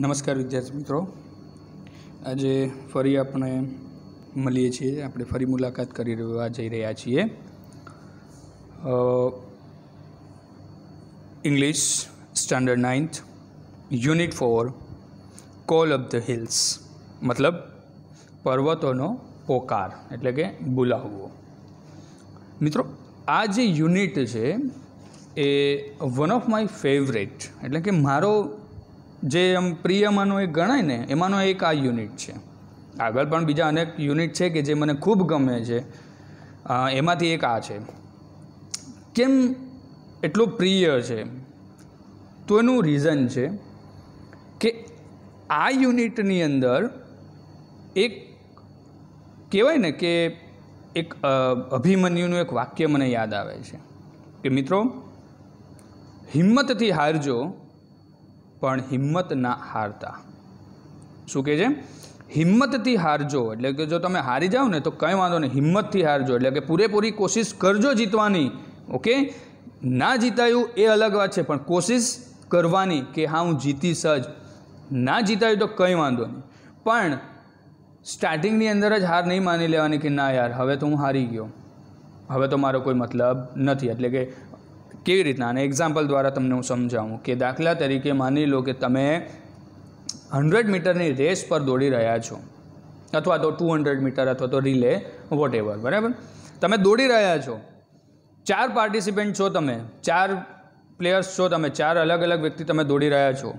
નમસ્કાર વિદ્યાર્થી મિત્રો આજે ફરી આપણે મળીએ છીએ આપણે ફરી મુલાકાત કરી રહ્યા જઈ રહ્યા છીએ English standard ninth unit four call of the hills મતલબ પર્વતોનો પોકાર એટલે કે બોલાવવો મિત્રો આ જે યુનિટ છે એ વન ઓફ માય ફેવરેટ એટલે કે મારો જે એમ પ્રિયમાંનો એક ગણાય ને એમાંનો એક આ યુનિટ છે આગળ પણ બીજા અનેક યુનિટ છે કે જે મને ખૂબ ગમે છે એમાંથી એક આ છે કેમ એટલું પ્રિય છે તો એનું રીઝન છે કે આ યુનિટની અંદર એક કહેવાય ને કે એક અભિમન્યુનું એક વાક્ય મને યાદ આવે છે કે મિત્રો હિંમતથી હારજો પણ હિંમત ના હારતા શું કહે છે હિંમતથી હારજો એટલે કે જો તમે હારી જાઓ ને તો કંઈ વાંધો નહીં હિંમતથી હારજો એટલે કે પૂરેપૂરી કોશિશ કરજો જીતવાની ઓકે ના જીતાયું એ અલગ વાત છે પણ કોશિશ કરવાની કે હા હું જીતી સજ ના જીતાયું તો કંઈ વાંધો નહીં પણ સ્ટાર્ટિંગની અંદર જ હાર નહીં માની લેવાની કે ના યાર હવે તો હું હારી ગયો હવે તો મારો કોઈ મતલબ નથી એટલે કે કેવી રીતના અને એક્ઝામ્પલ દ્વારા તમને હું સમજાવું કે દાખલા તરીકે માની લો કે તમે હંડ્રેડ મીટરની રેસ પર દોડી રહ્યા છો અથવા તો ટુ હંડ્રેડ મીટર અથવા તો રિલે વોટ એવર બરાબર તમે દોડી રહ્યા છો ચાર પાર્ટિસિપન્ટ છો તમે ચાર પ્લેયર્સ છો તમે ચાર અલગ અલગ વ્યક્તિ તમે દોડી રહ્યા છો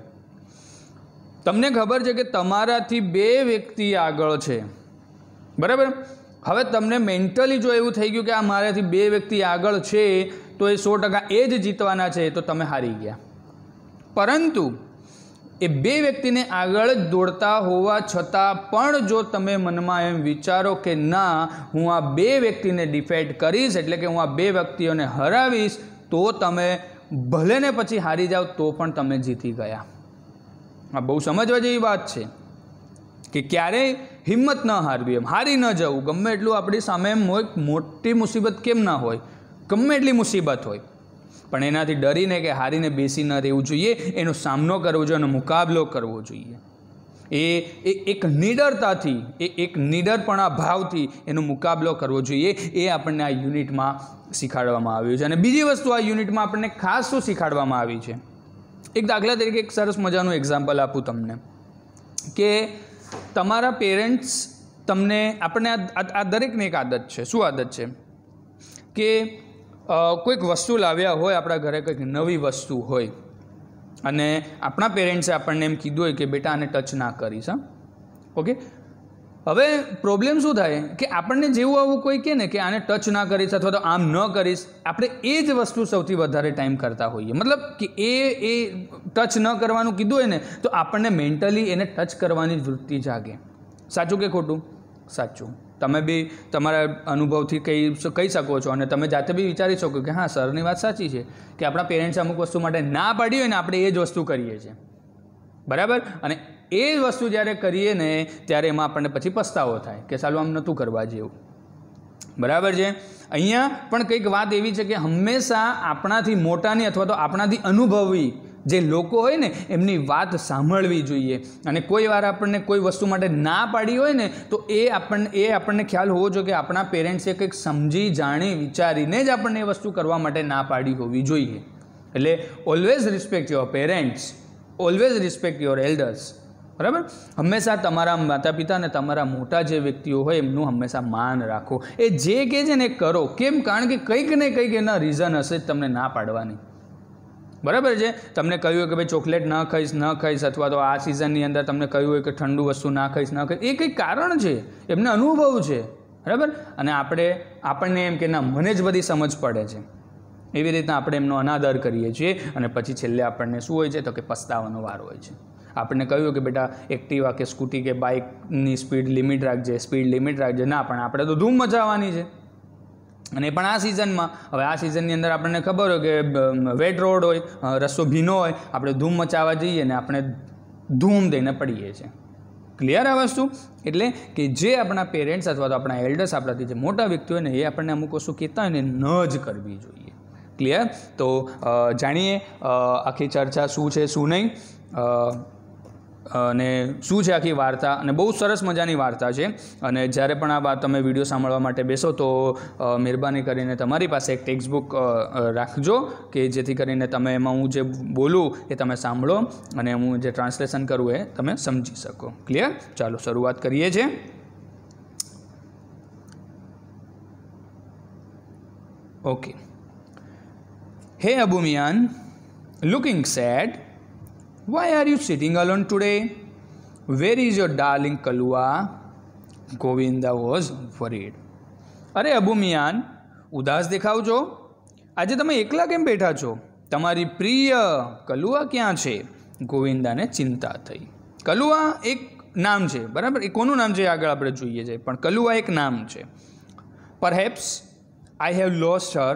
તમને ખબર છે કે તમારાથી બે વ્યક્તિ આગળ છે બરાબર હવે તમને મેન્ટલી જો એવું થઈ ગયું કે આ મારાથી બે વ્યક્તિ આગળ છે તો એ સો ટકા એ જ જીતવાના છે તો તમે હારી ગયા પરંતુ એ બે વ્યક્તિને આગળ દોડતા હોવા છતાં પણ જો તમે મનમાં એમ વિચારો કે ના હું આ બે વ્યક્તિને ડિફેટ કરીશ એટલે કે હું આ બે વ્યક્તિઓને હરાવીશ તો તમે ભલેને પછી હારી જાઓ તો પણ તમે જીતી ગયા આ બહુ સમજવા જેવી વાત છે કે ક્યારેય હિંમત ન હારવી એમ હારી ન જવું ગમે એટલું આપણી સામે મોટી મુસીબત કેમ ના હોય ગમે એટલી મુસીબત હોય પણ એનાથી ડરીને કે હારીને બેસી ન રહેવું જોઈએ એનો સામનો કરવો જોઈએ એનો મુકાબલો કરવો જોઈએ એ એક નિડરતાથી એ એક નિડરપણા ભાવથી એનો મુકાબલો કરવો જોઈએ એ આપણને આ યુનિટમાં શીખાડવામાં આવ્યું છે અને બીજી વસ્તુ આ યુનિટમાં આપણને ખાસ શું શીખાડવામાં આવી છે એક દાખલા તરીકે એક સરસ મજાનું એક્ઝામ્પલ આપું તમને કે તમારા પેરેન્ટ્સ તમને આપણને આ દરેકને એક આદત છે શું આદત છે કે કોઈક વસ્તુ લાવ્યા હોય આપણા ઘરે કંઈક નવી વસ્તુ હોય અને આપણા પેરેન્ટ્સે આપણને એમ કીધું હોય કે બેટા આને ટચ ના કરીશ હા ઓકે હવે પ્રોબ્લેમ શું થાય કે આપણને જેવું આવું કોઈ કહે ને કે આને ટચ ના કરીશ અથવા તો આમ ન કરીશ આપણે એ જ વસ્તુ સૌથી વધારે ટાઈમ કરતા હોઈએ મતલબ કે એ એ ટચ ન કરવાનું કીધું હોય ને તો આપણને મેન્ટલી એને ટચ કરવાની વૃત્તિ જાગે સાચું કે ખોટું સાચું તમે બી તમારા અનુભવથી કહી કહી શકો છો અને તમે જાતે બી વિચારી શકો કે હા સરની વાત સાચી છે કે આપણા પેરેન્ટ્સ અમુક વસ્તુ માટે ના પાડી હોય ને આપણે એ જ વસ્તુ કરીએ છીએ બરાબર અને એ જ વસ્તુ જ્યારે કરીએ ને ત્યારે એમાં આપણને પછી પસ્તાવો થાય કે સાલું આમ નહોતું કરવા જેવું બરાબર છે અહીંયા પણ કંઈક વાત એવી છે કે હંમેશા આપણાથી મોટાની અથવા તો આપણાથી અનુભવી જે લોકો હોય ને એમની વાત સાંભળવી જોઈએ અને કોઈ વાર આપણને કોઈ વસ્તુ માટે ના પાડી હોય ને તો એ આપણને એ આપણને ખ્યાલ હોવો જોઈએ કે આપણા પેરેન્ટ્સે કંઈક સમજી જાણી વિચારીને જ આપણને એ વસ્તુ કરવા માટે ના પાડી હોવી જોઈએ એટલે always respect your parents always respect your elders બરાબર હંમેશા તમારા માતા પિતા અને તમારા મોટા જે વ્યક્તિઓ હોય એમનું હંમેશા માન રાખો એ જે કે છે ને કરો કેમ કારણ કે કંઈક ને કંઈક એના રીઝન હશે જ તમને ના પાડવાની બરાબર છે તમને કહ્યું હોય કે ભાઈ ચોકલેટ ન ખાઈશ ન ખાઈશ અથવા તો આ સિઝનની અંદર તમને કહ્યું હોય કે ઠંડુ વસ્તુ ના ખાઈશ ન ખાઈશ એ કંઈક કારણ છે એમને અનુભવ છે બરાબર અને આપણે આપણને એમ કે ના મને જ બધી સમજ પડે છે એવી રીતના આપણે એમનો અનાદર કરીએ છીએ અને પછી છેલ્લે આપણને શું હોય છે તો કે પસ્તાવાનો વાર હોય છે આપણને કહ્યું કે બેટા એક્ટિવા કે સ્કૂટી કે બાઇકની સ્પીડ લિમિટ રાખજે સ્પીડ લિમિટ રાખજે ના પણ આપણે તો ધૂમ મચાવવાની છે અને પણ આ સિઝનમાં હવે આ સિઝનની અંદર આપણને ખબર હોય કે વેટ રોડ હોય રસ્તો ભીનો હોય આપણે ધૂમ મચાવવા જઈએ ને આપણે ધૂમ દઈને પડીએ છીએ ક્લિયર આ વસ્તુ એટલે કે જે આપણા પેરેન્ટ્સ અથવા તો આપણા એલ્ડર્સ આપણાથી જે મોટા વ્યક્તિ હોય ને એ આપણને અમુક વસ્તુ કહેતા હોય ને ન જ કરવી જોઈએ ક્લિયર તો જાણીએ આખી ચર્ચા શું છે શું નહીં અને શું છે આખી વાર્તા અને બહુ સરસ મજાની વાર્તા છે અને જ્યારે પણ આ વાત તમે વિડીયો સાંભળવા માટે બેસો તો મહેરબાની કરીને તમારી પાસે એક ટેક્સ્ટ બુક રાખજો કે જેથી કરીને તમે એમાં હું જે બોલું એ તમે સાંભળો અને હું જે ટ્રાન્સલેશન કરું એ તમે સમજી શકો ક્લિયર ચાલો શરૂઆત કરીએ છીએ ઓકે હે Abu Mian, looking sad, why are you sitting alone today Where is your darling Kalua Govinda was worried અરે અબુ મિયાન ઉદાસ દેખાવજો આજે તમે એકલા કેમ બેઠા છો તમારી પ્રિય કલુઆ ક્યાં છે ગોવિંદાને ચિંતા થઈ કલુઆ એક નામ છે બરાબર એ કોનું નામ છે આગળ આપણે જોઈએ છે પણ કલુઆ એક નામ છે perhaps I have lost her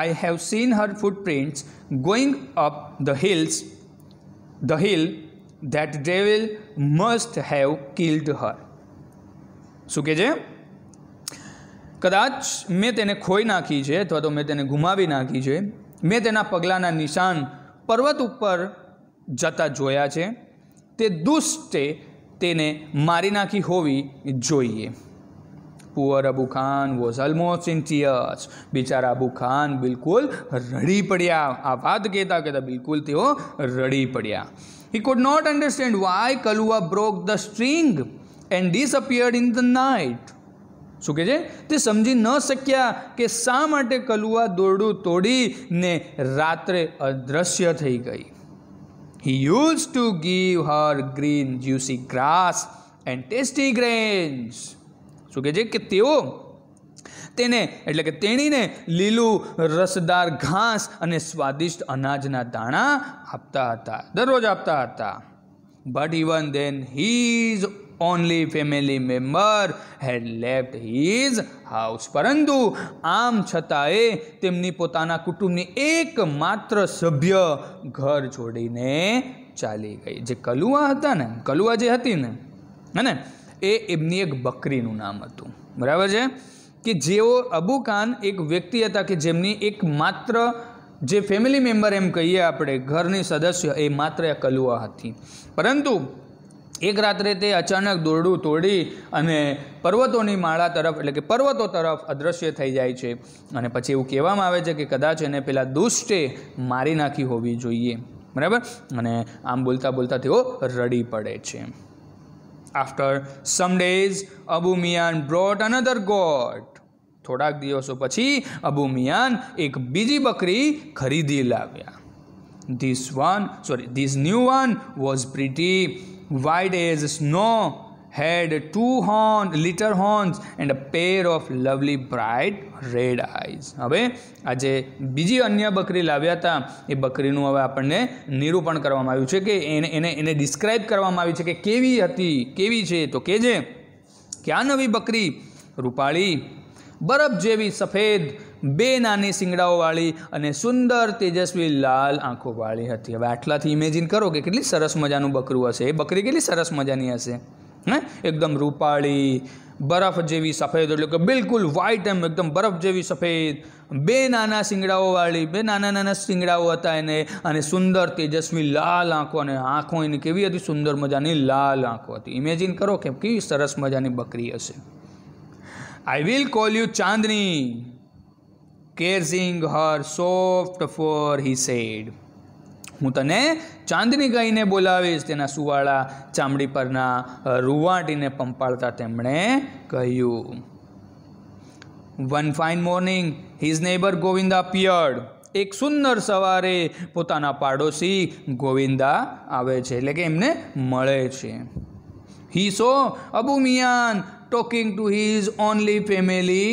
I have seen her footprints going up the hills the hill that devil must have killed her શું કહે છે કદાચ મેં તેને ખોઈ નાખી છે અથવા તો મેં તેને ગુમાવી નાખી છે મેં તેના પગલાંના નિશાન પર્વત ઉપર જતા જોયા છે તે દુષ્ટે તેને મારી નાખી હોવી જોઈએ poor Abu Khan was almost in tears બિચારા અબુ ખાન બિલકુલ રડી પડ્યા આ વાત કહેતા કહેતા બિલકુલ તેઓ રડી પડ્યા he could not understand why Kalua broke the string and disappeared in the night શું કહે છે તે સમજી ન શક્યા કે શા માટે કલુઆ દોરડું તોડીને રાત્રે અદૃશ્ય થઈ ગઈ he use to give her green juicy grass and tasty grains શું કહે છે કે તેઓ તેને એટલે કે તેણીને લીલું રસદાર ઘાસ અને સ્વાદિષ્ટ અનાજના દાણા આપતા હતા દરરોજ આપતા હતા but even then his only family member had left his house પરંતુ આમ છતાંય તેમની પોતાના કુટુંબની એકમાત્ર સભ્ય ઘર છોડીને ચાલી ગઈ જે કલુઆ હતા ને કલુઆ જે હતી ને હે ને એ એમની એક બકરીનું નામ હતું બરાબર છે કે જેઓ અબુ ખાન એક વ્યક્તિ હતા કે જેમની એક માત્ર જે ફેમિલી મેમ્બર એમ કહીએ આપણે ઘરની સદસ્ય એ માત્ર કલુઆ હતી પરંતુ એક રાત્રે તે અચાનક દોરડું તોડી અને પર્વતોની માળા તરફ એટલે કે પર્વતો તરફ અદૃશ્ય થઈ જાય છે અને પછી એવું કહેવામાં આવે છે કે કદાચ એને પેલા દુષ્ટે મારી નાખી હોવી જોઈએ બરાબર અને આમ બોલતા બોલતા તેઓ રડી પડે છે after some days Abu Mian brought another goat થોડાક દિવસો પછી અબુ મિયાન એક બીજી બકરી ખરીદી લાવ્યા this one sorry this new one was pretty white as snow had two horn little horns and a pair of lovely bright red eyes હવે આજે બીજી અન્ય બકરી લાવ્યા હતા એ બકરીનું હવે આપણને નિરૂપણ કરવામાં આવ્યું છે કે એને એને એને ડિસ્ક્રાઇબ કરવામાં આવ્યું છે કે કેવી હતી કેવી છે તો કે જે કે આ નવી બકરી રૂપાળી બરફ જેવી સફેદ બે નાની શિંગડાઓવાળી અને સુંદર તેજસ્વી લાલ આંખોવાળી હતી હવે આટલાથી ઇમેજિન કરો કે કેટલી સરસ મજાનું બકરું હશે એ બકરી કેટલી સરસ મજાની હશે હે એકદમ રૂપાળી બરફ જેવી સફેદ એટલે કે બિલકુલ વ્હાઇટ એમ એકદમ બરફ જેવી સફેદ બે નાના શિંગડાઓવાળી બે નાના નાના શિંગડાઓ હતા એને અને સુંદર તેજસ્વી લાલ આંખો અને આંખો એની કેવી હતી સુંદર મજાની લાલ આંખો હતી ઇમેજિન કરો કે કેવી સરસ મજાની બકરી હશે I will call you Chandni caressing her soft fur he said હું તને ચાંદની ગાયને બોલાવીશ તેના સુવાળા ચામડી પરના રૂવાટીને પંપાળતા તેમણે કહ્યું one fine morning his neighbour Govinda peered એક સુંદર સવારે પોતાના પાડોશી ગોવિંદા આવે છે એટલે કે એમને મળે છે he saw Abu Mian talking to his only family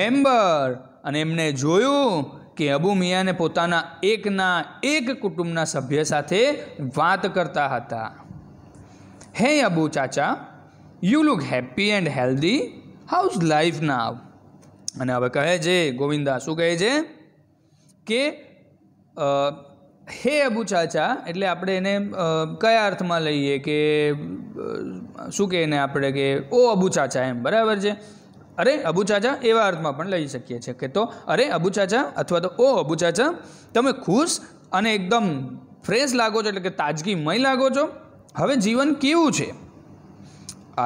member અને એમને જોયું કે અબુ મિયાને પોતાના એકના એક કુટુંબના સભ્ય સાથે વાત કરતા હતા hey Abu chacha you look happy and healthy how's life now અને હવે કહે છે ગોવિંદા શું કહે છે કે હે અબુ ચાચા એટલે આપણે એને કયા અર્થમાં લઈએ કે શું કહે એને આપણે કે ઓ અબુ ચાચા એમ બરાબર છે અરે અબુ અબુચાચા એવા અર્થમાં પણ લઈ શકીએ છીએ કે તો અરે અબુ અબુચાચા અથવા તો ઓ અબુચાચા તમે ખુશ અને એકદમ ફ્રેશ લાગો છો એટલે કે તાજગીમય લાગો છો હવે જીવન કેવું છે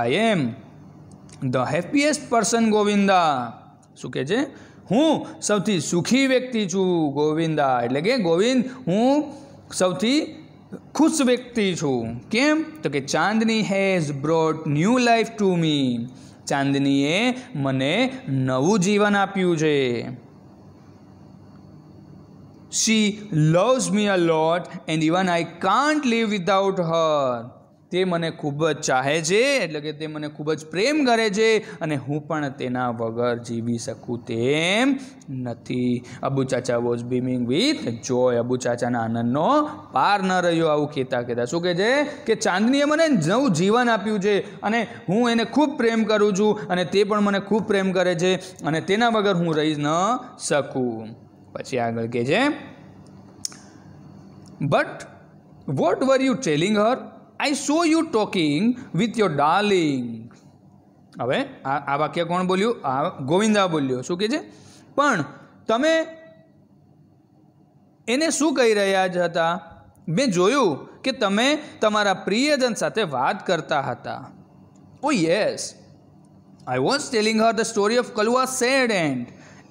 I am the happiest person Govinda શું કહે છે હું સૌથી સુખી વ્યક્તિ છું ગોવિંદા એટલે કે ગોવિંદ હું સૌથી ખુશ વ્યક્તિ છું કેમ તો કે Chandni has brought new life to me ચાંદનીએ મને નવું જીવન આપ્યું છે She loves me a lot and even I can't live without her. તે મને ખૂબ જ ચાહે છે એટલે કે તે મને ખૂબ જ પ્રેમ કરે છે અને હું પણ તેના વગર જીવી શકું તેમ નથી Abu chacha was beaming with joy Abu ચાચાના આનંદનો પાર ન રહ્યો આવું કહેતા કહેતા શું કહે છે કે ચાંદનીએ મને નવું જીવન આપ્યું છે અને હું એને ખૂબ પ્રેમ કરું છું અને તે પણ મને ખૂબ પ્રેમ કરે છે અને તેના વગર હું રહી ન શકું પછી આગળ કહે છે but what were you telling her I saw you talking with your darling હવે આ આ વાક્ય કોણ બોલ્યું આ ગોવિંદા બોલ્યો શું કહે છે પણ તમે એને શું કહી રહ્યા જ હતા મેં જોયું કે તમે તમારા પ્રિયજન સાથે વાત કરતા હતા oh yes I was telling her the story of Kalua sad end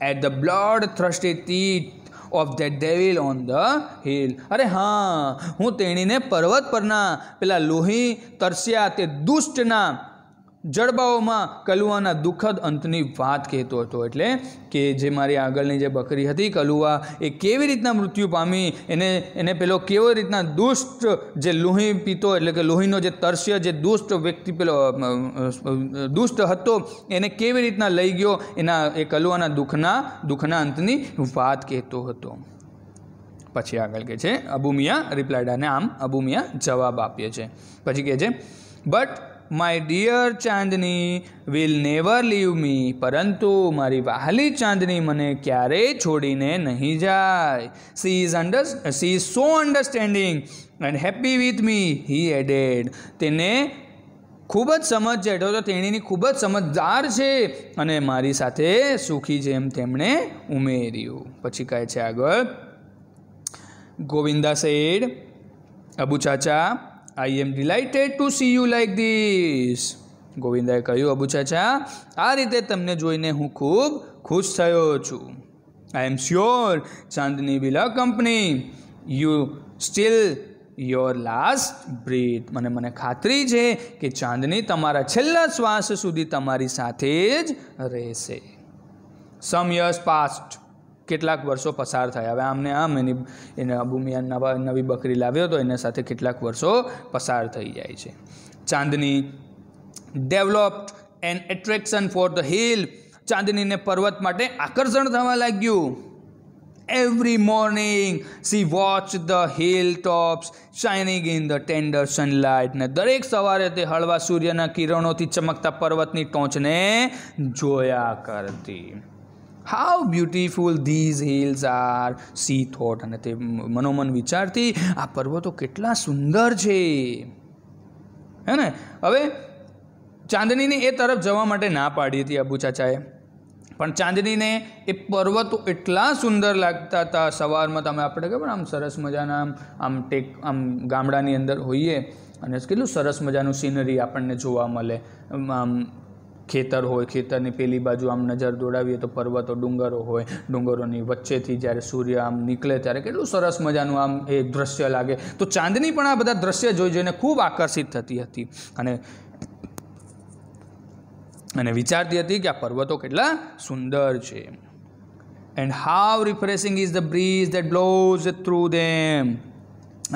at the blood thirsty teeth of that devil on the hill અરે હા હું તેણીને પર્વત પરના પેલા લોહી તરસ્યા તે દુષ્ટના જડબાઓમાં કલુઆના દુઃખદ અંતની વાત કહેતો હતો એટલે કે જે મારી આગળની જે બકરી હતી કલુઆ એ કેવી રીતના મૃત્યુ પામી એને એને પેલો કેવો રીતના દુષ્ટ જે લોહી પીતો એટલે કે લોહીનો જે તરસ્ય જે દુષ્ટ વ્યક્તિ પેલો દુષ્ટ હતો એને કેવી રીતના લઈ ગયો એના એ કલુઆના દુઃખના દુઃખના અંતની વાત કહેતો હતો પછી આગળ કે છે અબુમિયા રિપ્લાયડાને આમ અબુમિયા જવાબ આપીએ છે પછી કહે છે but my dear Chandni will never leave me પરંતુ મારી વહાલી ચાંદની મને ક્યારેય છોડીને નહીં જાય she is under she is so understanding and happy with me he added તેને ખૂબ જ સમજ છે એટલે તો તેણીની ખૂબ જ સમજદાર છે અને મારી સાથે સુખી છે એમ તેમણે ઉમેર્યું પછી કહે છે આગળ Govinda said Abu chacha I am delighted to see you like this ગોવિંદાએ કહ્યું અબુ ચાચા આ રીતે તમને જોઈને હું ખૂબ ખુશ થયો છું I am sure Chandni will company you till your last breath મને મને ખાતરી છે કે ચાંદની તમારા છેલ્લા શ્વાસ સુધી તમારી સાથે જ રહેશે સમ યર્સ પાસ્ટ કેટલાક વર્ષો પસાર થયા હવે આમને આમ એની એને અબુમિયાન નવા નવી બકરી લાવ્યો હતો એના સાથે કેટલાક વર્ષો પસાર થઈ જાય છે Chandni developed an attraction for the hill ચાંદનીને પર્વત માટે આકર્ષણ થવા લાગ્યું every morning she watch the hill tops shining in the tender sunlight ને દરેક સવારે તે હળવા સૂર્યના કિરણોથી ચમકતા પર્વતની ટોચને જોયા કરતી how beautiful these hills are she thought અને તે મનોમન વિચારતી આ પર્વતો કેટલા સુંદર છે હે ને હવે ચાંદનીને એ તરફ જવા માટે ના પાડી હતી અબુ ચાચાએ પણ ચાંદનીને એ પર્વતો એટલા સુંદર લાગતા હતા સવારમાં તમે આપણે ખબર આમ સરસ મજાના આમ આમ ટેક આમ ગામડાની અંદર હોઈએ અને કેટલું સરસ મજાનું સીનરી આપણને જોવા મળે આમ ખેતર હોય ખેતરની પેલી બાજુ આમ નજર દોડાવીએ તો પર્વતો ડુંગરો હોય ડુંગરોની વચ્ચેથી જ્યારે સૂર્ય આમ નીકળે ત્યારે કેટલું સરસ મજાનું આમ એ દૃશ્ય લાગે તો ચાંદની પણ આ બધા દ્રશ્ય જોઈ જોઈને ખૂબ આકર્ષિત થતી હતી અને અને વિચારતી હતી કે આ પર્વતો કેટલા સુંદર છે and how refreshing is the breeze that blows through them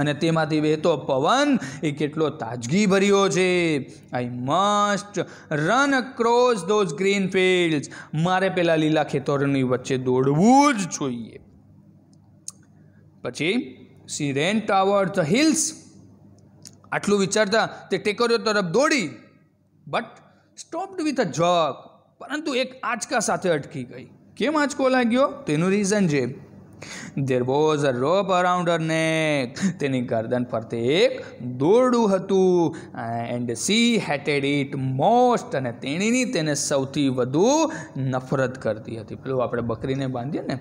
અને તેમાંથી વહેતો પવન એ કેટલો તાજગી ભર્યો છે I must run across those green fields મારે પેલા લીલા ખેતરોની વચ્ચે દોડવું જ જોઈએ પછી she ran towards the hills આટલું વિચારતા તે ટેકરીઓ તરફ દોડી but stopped with a jerk પરંતુ એક આંચકા સાથે અટકી ગઈ કેમ આંચકો લાગ્યો તેનું રીઝન છે there was a rope around her neck તેની ગરદન ફરતે એક દોરડું હતું and she hated it most અને તેણીની તેને સૌથી વધુ નફરત કરતી હતી પેલું આપણે બકરીને બાંધીએ ને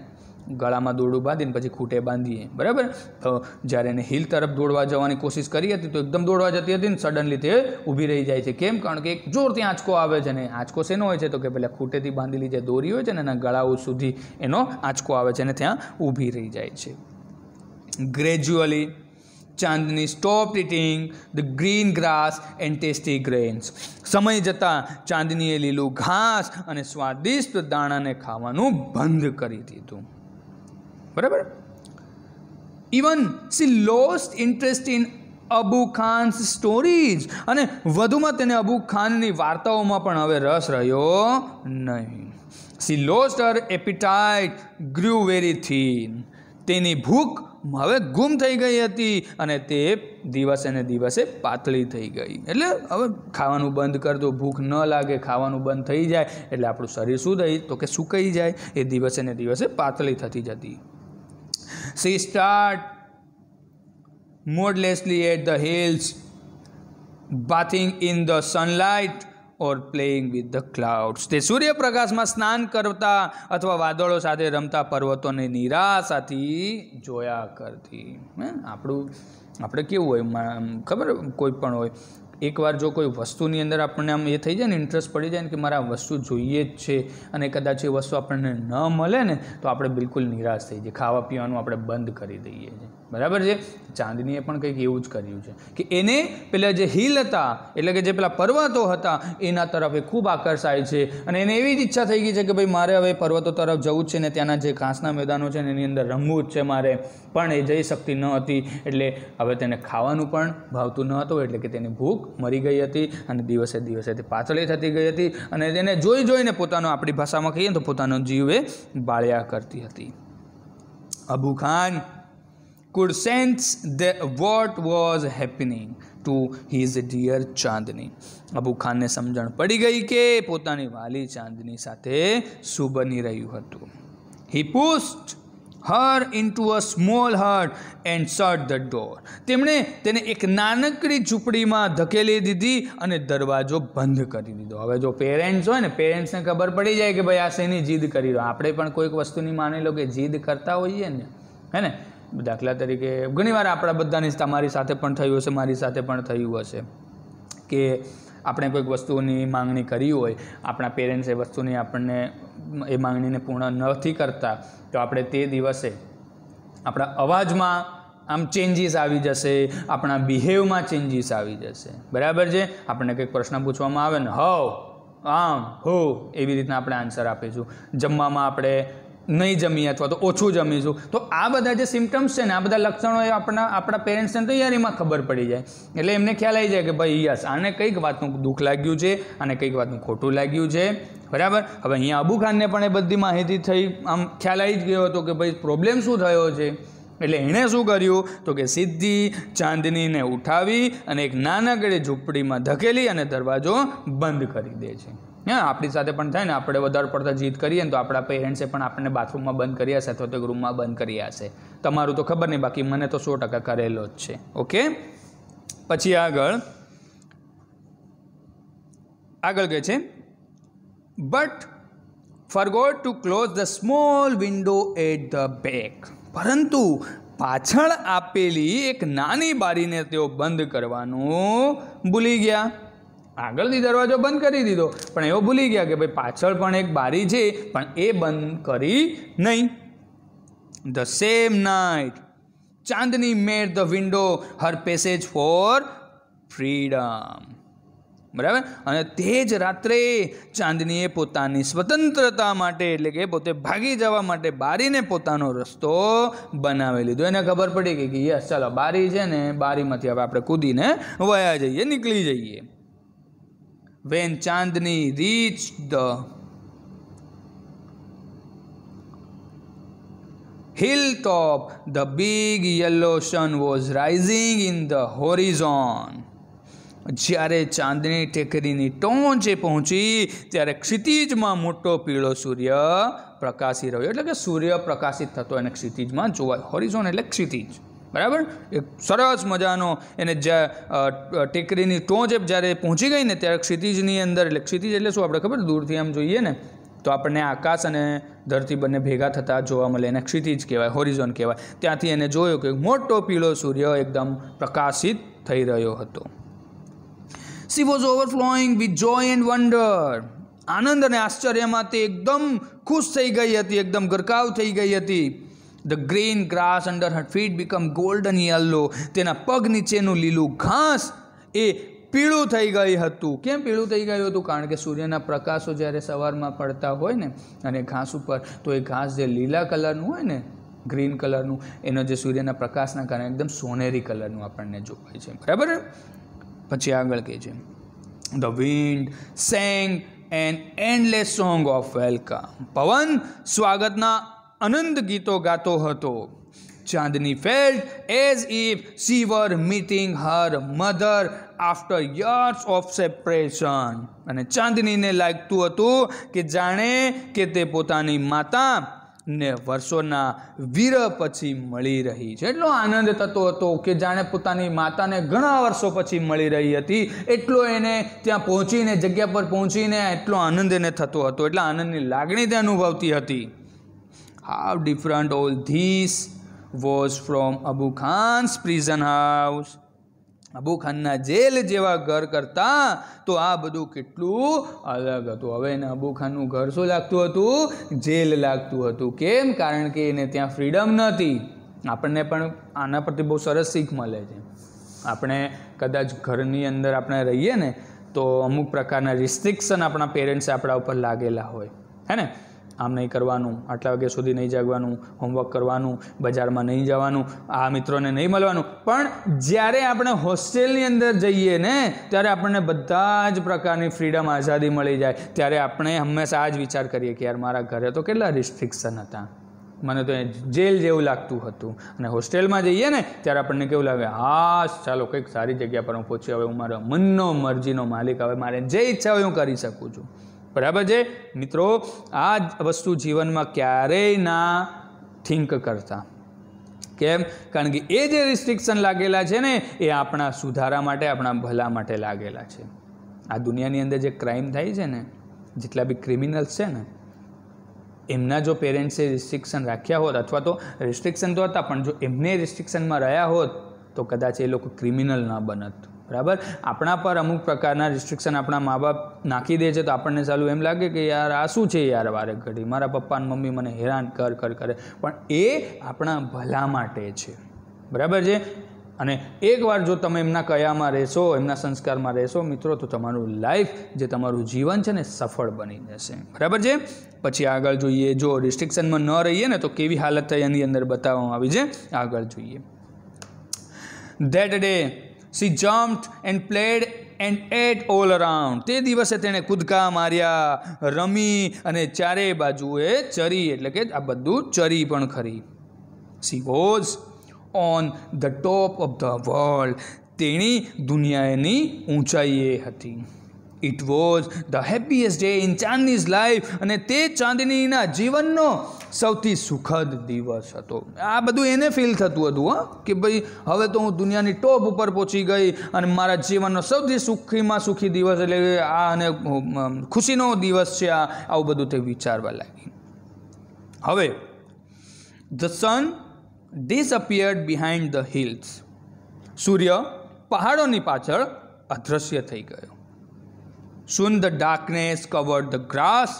ગળામાં દોરડું બાંધીને પછી ખૂટે બાંધીએ બરાબર તો જ્યારે એને હિલ તરફ દોડવા જવાની કોશિશ કરી હતી તો એકદમ દોડવા જતી હતી ને સડનલી તે ઊભી રહી જાય છે કેમ કારણ કે એક જોરથી આંચકો આવે છે ને આંચકો શેનો હોય છે તો કે પહેલાં ખૂટેથી બાંધેલી જે દોરી હોય છે ને એના ગળાઓ સુધી એનો આંચકો આવે છે અને ત્યાં ઊભી રહી જાય છે gradually Chandni stop eating the green grass and tasty grains સમય જતાં ચાંદનીએ લીલું ઘાસ અને સ્વાદિષ્ટ દાણાને ખાવાનું બંધ કરી દીધું બરાબર even she lost interest in Abu Khan's stories અને વધુમાં તેને અબુ ખાનની વાર્તાઓમાં પણ હવે રસ રહ્યો નહીં she lost her appetite grew very thin તેની ભૂખ હવે ગુમ થઈ ગઈ હતી અને તે દિવસે ને દિવસે પાતળી થઈ ગઈ એટલે હવે ખાવાનું બંધ કર ભૂખ ન લાગે ખાવાનું બંધ થઈ જાય એટલે આપણું શરીર શું થઈ તો કે સુકાઈ જાય એ દિવસે ને દિવસે પાતળી થતી જતી She stared moodlessly at the hills, bathing in the sunlight or playing with the clouds તે સૂર્યપ્રકાશમાં સ્નાન કરતા અથવા વાદળો સાથે રમતા પર્વતોને નિરાશાથી જોયા કરતી આપણું આપણે કેવું હોય ખબર કોઈ પણ હોય એકવાર જો કોઈ વસ્તુની અંદર આપણને આમ એ થઈ જાય ને ઇન્ટરેસ્ટ પડી જાય ને કે મારે આ વસ્તુ જોઈએ જ છે અને કદાચ એ વસ્તુ આપણને ન મળે ને તો આપણે બિલકુલ નિરાશ થઈ જઈએ ખાવા પીવાનું આપણે બંધ કરી દઈએ છીએ બરાબર છે ચાંદનીએ પણ કંઈક એવું જ કર્યું છે કે એને પેલા જે હિલ હતા એટલે કે જે પેલા પર્વતો હતા એના તરફ એ ખૂબ આકર્ષાય છે અને એને એવી જ ઈચ્છા થઈ ગઈ છે કે ભાઈ મારે હવે પર્વતો તરફ જવું જ છે ને ત્યાંના જે ઘાસના મેદાનો છે ને એની અંદર રમવું જ છે મારે પણ એ જઈ શકતી ન હતી એટલે હવે તેને ખાવાનું પણ ભાવતું ન હતું એટલે કે તેની ભૂખ મરી ગઈ હતી અને દિવસે દિવસે તે પાછળી થતી ગઈ હતી અને તેને જોઈ જોઈને પોતાનો આપણી ભાષામાં કહીએ તો પોતાનો જીવ એ બાળ્યા કરતી હતી Abu Khan could sense the, what was happening to his dear Chandni અબુ ખાનને સમજણ પડી ગઈ કે પોતાની વાલી ચાંદની સાથે શું બની રહ્યું હતું he pushed her into a small hut and shut the door તેમણે તેને એક નાનકડી ઝૂંપડીમાં ધકેલી દીધી અને દરવાજો બંધ કરી દીધો હવે જો પેરેન્ટ્સ હોય ને પેરેન્ટ્સને ખબર પડી જાય કે ભાઈ આ શેની જીદ કરી રહ્યો આપણે પણ કોઈક વસ્તુની માની લો કે જીદ કરતા હોઈએ ને હે ને દાખલા તરીકે ઘણીવાર આપણા બધાની તમારી સાથે પણ થયું હશે મારી સાથે પણ થયું હશે કે આપણે કોઈક વસ્તુઓની માંગણી કરી હોય આપણા પેરેન્ટ્સ એ વસ્તુની આપણને એ માંગણીને પૂર્ણ નથી કરતા તો આપણે તે દિવસે આપણા અવાજમાં આમ ચેન્જીસ આવી જશે આપણા બિહેવમાં ચેન્જીસ આવી જશે બરાબર છે આપણને કંઈક પ્રશ્ન પૂછવામાં આવે ને હવ આમ હો એવી રીતના આપણે આન્સર આપીશું જમવામાં આપણે નહીં જમી અથવા તો ઓછું જમીશું તો આ બધા જે સિમ્ટમ્સ છે ને આ બધા લક્ષણો એ આપણા આપણા પેરેન્ટ્સને તૈયારીમાં ખબર પડી જાય એટલે એમને ખ્યાલ આવી જાય કે ભાઈ યસ આને કંઈક વાતનું દુઃખ લાગ્યું છે અને કંઈક વાતનું ખોટું લાગ્યું છે બરાબર હવે અહીંયા અબુ ખાનને પણ એ બધી માહિતી થઈ આમ ખ્યાલ આવી જ ગયો હતો કે ભાઈ પ્રોબ્લેમ શું થયો છે એટલે એણે શું કર્યું તો કે સીધી ચાંદનીને ઉઠાવી અને એક નાનકડી ઝૂંપડીમાં ધકેલી અને દરવાજો બંધ કરી દે છે ને આપણી સાથે પણ થાય ને આપણે વધારે પડતા જીત કરીએ ને તો આપણા પેરેન્ટ્સે પણ આપણને બાથરૂમમાં બંધ કરી હશે અથવા તો રૂમમાં બંધ કરી હશે તમારું તો ખબર નહીં બાકી મને તો સો ટકા કરેલો જ છે ઓકે પછી આગળ આગળ કહે છે but forgot to close the small window at the back પરંતુ પાછળ આપેલી એક નાની બારીને તેઓ બંધ કરવાનું ભૂલી ગયા આગળથી દરવાજો બંધ કરી દીધો પણ એવો ભૂલી ગયા કે ભાઈ પાછળ પણ એક બારી છે પણ એ બંધ કરી નહીં the same night Chandni made the window her passage for freedom બરાબર અને તે જ રાત્રે ચાંદનીએ પોતાની સ્વતંત્રતા માટે એટલે કે પોતે ભાગી જવા માટે બારીને પોતાનો રસ્તો બનાવી લીધો એને ખબર પડી ગઈ કે યસ ચાલો બારી છે ને બારીમાંથી હવે આપણે કૂદીને વયા જઈએ નીકળી જઈએ when Chandni reached the hilltop, the big yellow sun was rising in the horizon. જ્યારે ચાંદની ટેકરીની ટોંચે પહોંચી ત્યારે ક્ષિતિજમાં મોટો પીળો સૂર્ય પ્રકાશી રહ્યો એટલે કે સૂર્ય પ્રકાશિત થતો એને ક્ષિતિજમાં જોવાય હોરિઝોન એટલે ક્ષિતિજ બરાબર એક સરસ મજાનો એને જ્યાં ટેકરીની ટોચ જ્યારે પહોંચી ગઈ ને ત્યારે ક્ષિતિજની અંદર એટલે ક્ષિતિજ એટલે શું આપણે ખબર દૂરથી આમ જોઈએ ને તો આપણને આકાશ અને ધરતી બંને ભેગા થતા જોવા મળે એને ક્ષિતિજ કહેવાય હોરિઝોન કહેવાય ત્યાંથી એને જોયો કે મોટો પીળો સૂર્ય એકદમ પ્રકાશિત થઈ રહ્યો હતો she was overflowing with joy and wonder આનંદ અને આશ્ચર્યમાં તે એકદમ ખુશ થઈ ગઈ હતી એકદમ ગરકાવ થઈ ગઈ હતી the green grass under her feet become golden yellow તેના પગ નીચેનું લીલું ઘાસ એ પીળું થઈ ગઈ હતું કેમ પીળું થઈ ગયું હતું કારણ કે સૂર્યના પ્રકાશો જ્યારે સવારમાં પડતા હોય ને અને ઘાસ ઉપર તો એ ઘાસ જે લીલા કલરનું હોય ને ગ્રીન કલરનું એનો જે સૂર્યના પ્રકાશના કારણે એકદમ સોનેરી કલરનું આપણને જોવાય છે બરાબર પછી આગળ કહે છે the wind sang an endless song of welcome પવન સ્વાગતના આનંદ ગીતો ગાતો હતો Chandni felt as if she were meeting her mother after years of separation અને ચાંદનીને લાગતું હતું કે જાણે કે તે પોતાની માતા ને વર્ષોના વીર પછી મળી રહી છે એટલો આનંદ થતો હતો કે જાણે પોતાની માતાને ઘણા વર્ષો પછી મળી રહી હતી એટલો એને ત્યાં પહોંચીને જગ્યા પર પહોંચીને એટલો આનંદ એને થતો હતો એટલા આનંદની લાગણી તે અનુભવતી હતી how different all this was from Abu Khan's prison house અબુ ખાનના જેલ જેવા ઘર કરતા તો આ બધું કેટલું અલગ હતું હવે એને અબુ ખાનનું ઘર શું લાગતું હતું જેલ લાગતું હતું કેમ કારણ કે એને ત્યાં ફ્રીડમ નહોતી આપણને પણ આના પરથી બહુ સરસ શીખ મળે છે આપણે કદાચ ઘરની અંદર આપણે રહીએ ને તો અમુક પ્રકારના રિસ્ટ્રિક્શન આપણા પેરેન્ટ્સે આપણા ઉપર લાગેલા હોય હે ને આમ નહીં કરવાનું આટલા વાગ્યા સુધી નહીં જાગવાનું હોમવર્ક કરવાનું બજારમાં નહીં જવાનું આ મિત્રોને નહીં મળવાનું પણ જ્યારે આપણે હોસ્ટેલની અંદર જઈએ ને ત્યારે આપણને બધા જ પ્રકારની ફ્રીડમ આઝાદી મળી જાય ત્યારે આપણે હંમેશા આ જ વિચાર કરીએ કે યાર મારા ઘરે તો કેટલા રિસ્ટ્રિક્શન હતા મને તો જેલ જેવું લાગતું હતું અને હોસ્ટેલમાં જઈએ ને ત્યારે આપણને કેવું લાગે હા ચાલો કંઈક સારી જગ્યા પર હું પહોંચી હવે હું મારા મનનો મરજીનો માલિક હવે મારે જે ઈચ્છા હોય હું કરી શકું છું બરાબર છે મિત્રો આ વસ્તુ જીવનમાં ક્યારેય ના થિંક કરતા કેમ કારણ કે એ જે રિસ્ટ્રિક્શન લાગેલા છે ને એ આપણા સુધારા માટે આપણા ભલા માટે લાગેલા છે આ દુનિયાની અંદર જે ક્રાઇમ થાય છે ને જેટલા બી ક્રિમિનલ્સ છે ને એમના જો પેરેન્ટ્સે રિસ્ટ્રિક્શન રાખ્યા હોત અથવા તો રિસ્ટ્રિક્શન તો હતા પણ જો એમને રિસ્ટ્રિક્શનમાં રહ્યા હોત તો કદાચ એ લોકો ક્રિમિનલ ના બનત બરાબર આપણા પર અમુક પ્રકારના રિસ્ટ્રિક્શન આપણા મા બાપ નાખી દે છે તો આપણને સાલું એમ લાગે કે યાર આ શું છે યાર વારે ઘડી મારા પપ્પા અને મમ્મી મને હેરાન કર કર કરે પણ એ આપણા ભલા માટે છે બરાબર છે અને એકવાર જો તમે એમના કયામાં રહેશો એમના સંસ્કારમાં રહેશો મિત્રો તો તમારું લાઈફ જે તમારું જીવન છે ને સફળ બની જશે બરાબર છે પછી આગળ જોઈએ જો રિસ્ટ્રિક્શનમાં ન રહીએ ને તો કેવી હાલત થઈ એની અંદર બતાવવામાં આવી છે આગળ જોઈએ that day she jumped and played and ate all around તે દિવસે તેણે કૂદકા માર્યા રમી અને ચારેય બાજુએ ચરી એટલે કે આ બધું ચરી પણ ખરી she was on the top of the world તેણી દુનિયાની ઊંચાઈએ હતી it was the happiest day in Chandni's life અને તે ચાંદનીના જીવનનો સૌથી સુખદ દિવસ હતો આ બધું એને ફીલ થતું હતું હં કે ભાઈ હવે તો હું દુનિયાની ટોપ ઉપર પહોંચી ગઈ અને મારા જીવનનો સૌથી સુખીમાં સુખી દિવસ એટલે આ અને ખુશીનો દિવસ છે આ આવું બધું તે વિચારવા લાગી હવે the sun disappeared behind the hills સૂર્ય પહાડોની પાછળ અદ્રશ્ય થઈ ગયો Soon the darkness covered the grass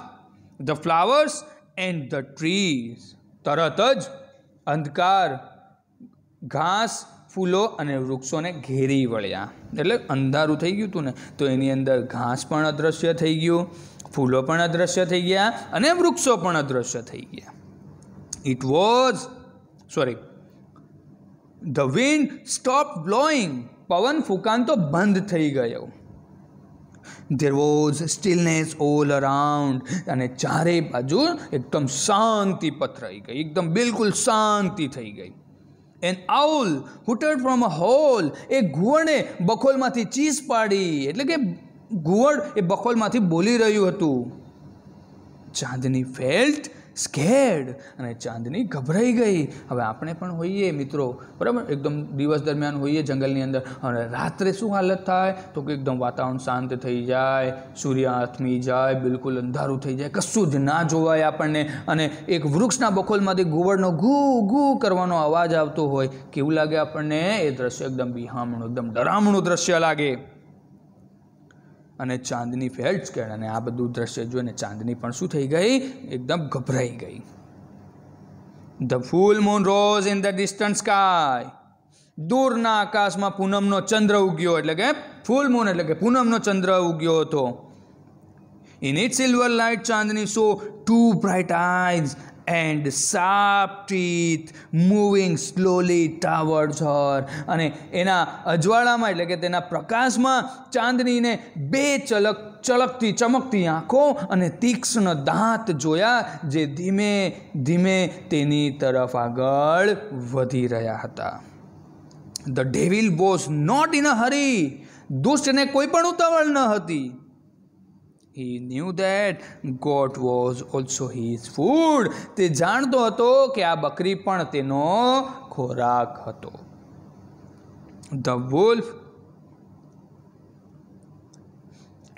the flowers and the trees તરત જ અંધકાર ઘાસ ફૂલો અને વૃક્ષોને ઘેરી વળ્યા એટલે અંધારું થઈ ગયું હતું ને તો એની અંદર ઘાસ પણ અદૃશ્ય થઈ ગયું ફૂલો પણ અદૃશ્ય થઈ ગયા અને વૃક્ષો પણ અદૃશ્ય થઈ ગયા it was sorry the wind stop blowing પવન ફૂંકાન તો બંધ થઈ ગયો there was stillness all around અને ચારે બાજુ એકદમ શાંતિ પથરાઈ ગઈ એકદમ બિલકુલ શાંતિ થઈ ગઈ એન આઉલ હુટર્ડ ફ્રોમ અ હોલ એ ઘુવણે બખોલમાંથી ચીસ પાડી એટલે કે ઘુવડ એ બખોલમાંથી બોલી રહ્યું હતું ચાંદની ફેલ્ટ સ્કેડ અને ચાંદની ગભરાઈ ગઈ હવે આપણે પણ હોઈએ મિત્રો બરાબર એકદમ દિવસ દરમિયાન હોઈએ જંગલની અંદર અને રાત્રે શું હાલત થાય તો કે એકદમ વાતાવરણ શાંત થઈ જાય સૂર્ય આથમી જાય બિલકુલ અંધારું થઈ જાય કશું જ ના જોવાય આપણને અને એક વૃક્ષના બખોલમાંથી ગોવળનો ઘૂ ઘૂ કરવાનો અવાજ આવતો હોય કેવું લાગે આપણને એ દ્રશ્ય એકદમ બિહામણું એકદમ ડરામણું દ્રશ્ય લાગે અને ચાંદની ફેલ્ડસ્કેર અને આ બધું દ્રશ્ય જોઈને ચાંદની પણ શું થઈ ગઈ એકદમ ગભરાઈ ગઈ the full moon rose in the distance sky દૂરના આકાશમાં પૂનમનો ચંદ્ર ઉગ્યો એટલે કે ફૂલ મૂન એટલે કે પૂનમનો ચંદ્ર ઉગ્યો હતો in its silver light Chandni saw two bright eyes and sharp teeth moving slowly towards her અને એના અજવાળામાં એટલે કે તેના પ્રકાશમાં ચાંદનીને બે ચલક ચળકતી ચમકતી આંખો અને તીક્ષ્ણ દાંત જોયા જે ધીમે ધીમે તેની તરફ આગળ વધી રહ્યા હતા the devil was not in a hurry દુષ્ટને કોઈ પણ ઉતાવળ ન હતી he knew that goat was also his food તે જાણતો હતો કે આ બકરી પણ તેનો ખોરાક હતો the wolf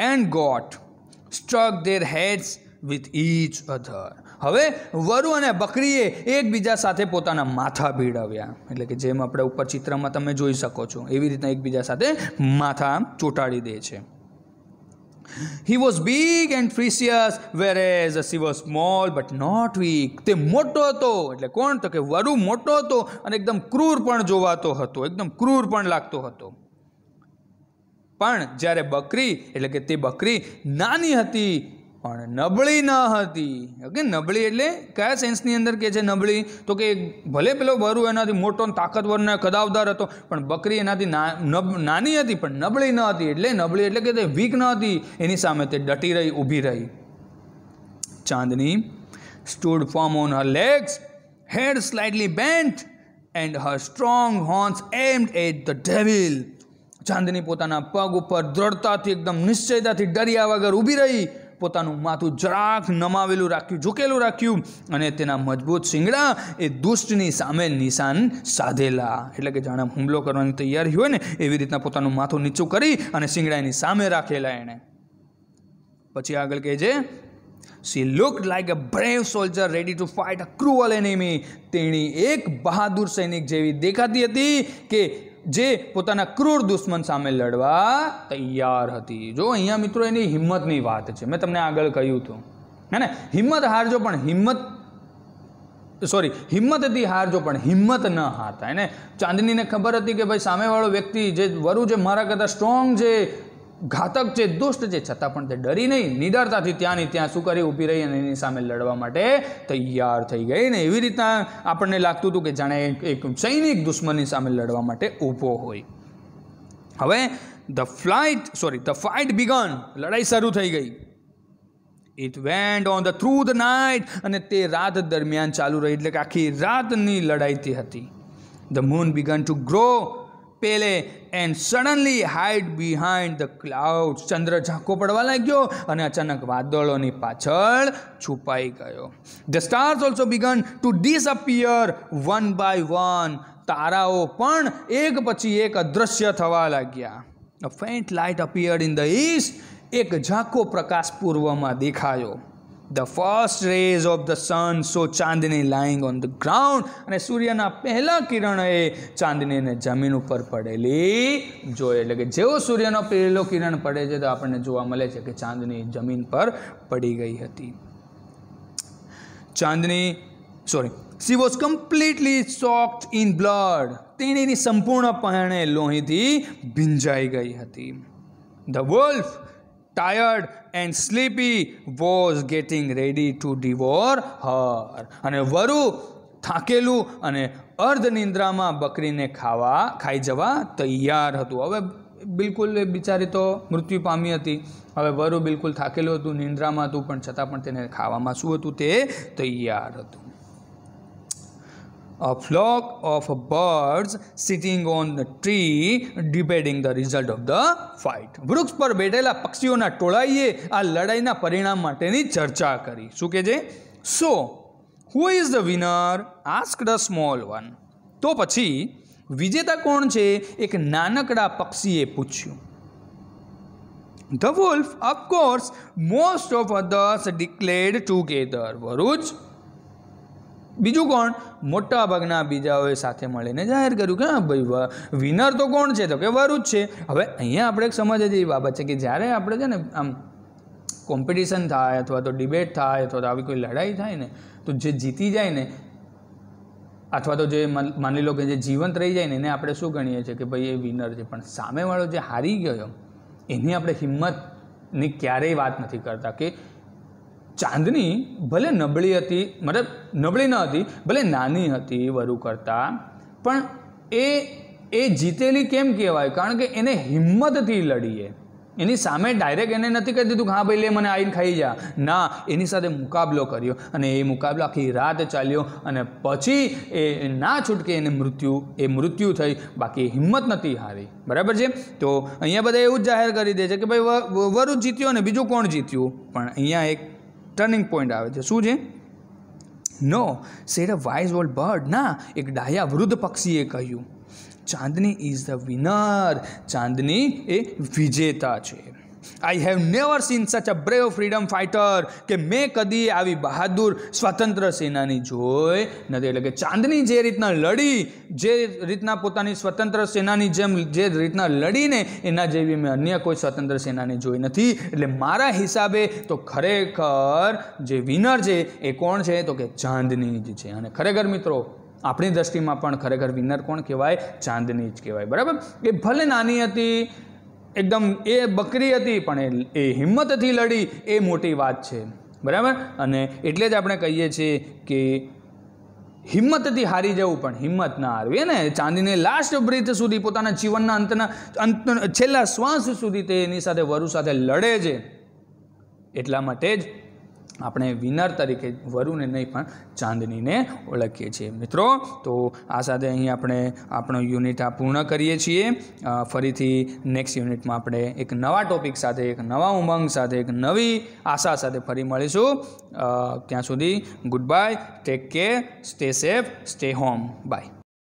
and goat struck their heads with each other હવે વરુ અને બકરીએ એકબીજા સાથે પોતાના માથા ભીડાવ્યા એટલે કે જેમ આપણે ઉપર ચિત્રમાં તમે જોઈ શકો છો એવી રીતના એકબીજા સાથે માથા ચોંટાડી દે છે he was big and ferocious whereas she was small but not weak તે મોટો હતો એટલે કોણ તો કે વરુ મોટો હતો અને એકદમ ક્રૂર પણ જોવાતો હતો એકદમ ક્રૂર પણ લાગતો હતો પણ જ્યારે બકરી એટલે કે તે બકરી નાની હતી પણ નબળી ન હતી ઓકે નબળી એટલે કયા સેન્સની અંદર કહે છે નબળી તો કે ભલે પેલો ભરુ એનાથી મોટો તાકતવર ને કદાવદાર હતો પણ બકરી એનાથી નાની હતી પણ નબળી ન હતી એટલે નબળી એટલે કે તે વીક ન હતી એની સામે તે ડટી રહી ઊભી રહી Chandni stood firm on her legs head slightly bent and her strong horns aimed at the devil Chandni પોતાના પગ ઉપર દ્રઢતાથી એકદમ નિશ્ચયતાથી ડર્યા વગર ઊભી રહી પોતાનું માથું જરાક નમાવેલું રાખ્યું ઝૂકેલું રાખ્યું અને તેના મજબૂત શિંગડા એ દુષ્ટની સામે નિશાન સાધેલા એટલે કે જાણે હુમલો કરવાની તૈયારી હોય ને એવી રીતના પોતાનું માથું નીચું કરી અને શિંગડા એની સામે રાખેલા એણે પછી આગળ કહે છે she look like a brave soldier ready to fight a cruel enemy તેણી એક બહાદુર સૈનિક જેવી દેખાતી હતી કે જે પોતાના ક્રૂર દુશ્મન સામે લડવા તૈયાર હતી જો અહીંયા મિત્રો એની હિંમતની વાત છે મેં તમને આગળ કહ્યું હતું હે ને હિંમત હારજો પણ હિંમત સોરી હિંમતથી હારજો પણ હિંમત ન હારતા એને ચાંદનીને ખબર હતી કે ભાઈ સામેવાળો વ્યક્તિ જે વરુ જે મારા કરતાં સ્ટ્રોંગ છે ઘાતક છે દુષ્ટ છે છતાં પણ તે ડરી નહીં નિડરતાથી ત્યાંની ત્યાં શું કરી ઊભી રહી અને એની સામે લડવા માટે તૈયાર થઈ ગઈ ને એવી રીતના આપણને લાગતું હતું કે જાણે એક સૈનિક દુશ્મનની સામે લડવા માટે ઊભો હોય હવે the flight sorry the fight began લડાઈ શરૂ થઈ ગઈ it went on the through the night અને તે રાત દરમિયાન ચાલુ રહી એટલે કે આખી રાતની લડાઈ તે હતી the moon began to grow pale and suddenly hide behind the cloud ચંદ્ર ઝાંકો પડવા લાગ્યો અને અચાનક વાદળોની પાછળ છુપાઈ ગયો the stars also began to disappear one by one તારાઓ પણ એક પછી એક અદૃશ્ય થવા લાગ્યા faint light appeared in the east એક ઝાંકો પ્રકાશ પૂર્વમાં દેખાયો the first rays of the sun saw Chandni lying on the ground અને સૂર્યના પહેલાં કિરણ ચાંદનીને જમીન ઉપર પડેલી જોઈએ એટલે કે જેવો સૂર્યનો પહેલો કિરણ પડે છે તો આપણને જોવા મળે છે કે ચાંદની જમીન પર પડી ગઈ હતી Chandni sorry she was completely soft in blood તેણીની સંપૂર્ણપણે લોહીથી ભીંજાઈ ગઈ હતી the wolf tired and sleepy was getting ready to devour her અને વરુ થાકેલું અને અર્ધ નિંદ્રામાં બકરીને ખાવા ખાઈ જવા તૈયાર હતું હવે બિલકુલ બિચારી તો મૃત્યુ પામી હતી હવે વરુ બિલકુલ થાકેલું હતું નિંદ્રામાં હતું પણ છતાં પણ તેને ખાવામાં શું હતું તે તૈયાર હતું a flock of birds sitting on the tree debating the result of the fight વૃક્ષ પર બેઠેલા પક્ષીઓના ટોળાઈએ આ લડાઈના પરિણામ માટેની ચર્ચા કરી શું કહે છે so who is the winner ask the small one તો પછી વિજેતા કોણ છે એક નાનકડા પક્ષીએ પૂછ્યું the wolf of course most of others declared together ભરૂચ બીજું કોણ મોટાભાગના બીજાઓએ સાથે મળીને જાહેર કર્યું કે હા ભાઈ વિનર તો કોણ છે તો કે વરુજ છે હવે અહીંયા આપણે એક સમજ એવી બાબત છે કે જ્યારે આપણે છે ને આમ કોમ્પિટિશન થાય અથવા તો ડિબેટ થાય અથવા તો આવી કોઈ લડાઈ થાય ને તો જે જીતી જાય ને અથવા તો જે માની લો કે જે જીવંત રહી જાય ને એને આપણે શું ગણીએ છીએ કે ભાઈ એ વિનર છે પણ સામેવાળો જે હારી ગયો એની આપણે હિંમતની ક્યારેય વાત નથી કરતા કે ચાંદની ભલે નબળી હતી મતલબ નબળી ન હતી ભલે નાની હતી વરુ કરતાં પણ એ એ જીતેલી કેમ કહેવાય કારણ કે એને હિંમતથી લડીએ એની સામે ડાયરેક્ટ એને નથી કહી દીધું હા ભાઈ લે મને આવીને ખાઈ જા ના એની સાથે મુકાબલો કર્યો અને એ મુકાબલો આખી રાત ચાલ્યો અને પછી એ ના છૂટકે એને મૃત્યુ એ મૃત્યુ થઈ બાકી હિંમત નથી હારી બરાબર છે તો અહીંયા બધા એવું જ જાહેર કરી દે છે કે ભાઈ વરુ જીત્યો ને બીજું કોણ જીત્યું પણ અહીંયા એક ટર્નિંગ પોઈન્ટ આવે છે શું છે no said a wise old bird ના એક ડાયા વૃદ્ધ પક્ષીએ કહ્યું Chandni is the winner Chandni એ વિજેતા છે આઈ હેવ નેવર સીન સચ અ બ્રેવ ફ્રીડમ ફાઇટર કે મેં કદી આવી બહાદુર સ્વતંત્ર સેનાની જોઈ નથી એટલે કે ચાંદની જે રીતના લડી જે રીતના પોતાની સ્વતંત્ર સેનાની જેમ જે રીતના લડીને એના જેવી મેં અન્ય કોઈ સ્વતંત્ર સેનાની જોઈ નથી એટલે મારા હિસાબે તો ખરેખર જે વિનર છે એ કોણ છે તો કે ચાંદની જ છે અને ખરેખર મિત્રો આપણી દ્રષ્ટિમાં પણ ખરેખર વિનર કોણ કહેવાય ચાંદની જ કહેવાય બરાબર એ ભલે નાની હતી એકદમ એ બકરી હતી પણ એ હિંમતથી લડી એ મોટી વાત છે બરાબર અને એટલે જ આપણે કહીએ છીએ કે હિંમતથી હારી જવું પણ હિંમત ના હારવી ને ચાંદીને લાસ્ટ બ્રીથ સુધી પોતાના જીવનના અંતના અંત છેલ્લા શ્વાસ સુધી તે એની સાથે વરુ સાથે લડે છે એટલા માટે જ આપણે વિનર તરીકે વરુને નહીં પણ ચાંદનીને ઓળખીએ છીએ મિત્રો તો આ સાથે અહીં આપણે આપણો યુનિટ આ પૂર્ણ કરીએ છીએ ફરીથી નેક્સ્ટ યુનિટમાં આપણે એક નવા ટોપિક સાથે એક નવા ઉમંગ સાથે એક નવી આશા સાથે ફરી મળીશું ત્યાં સુધી goodbye take care stay safe stay home by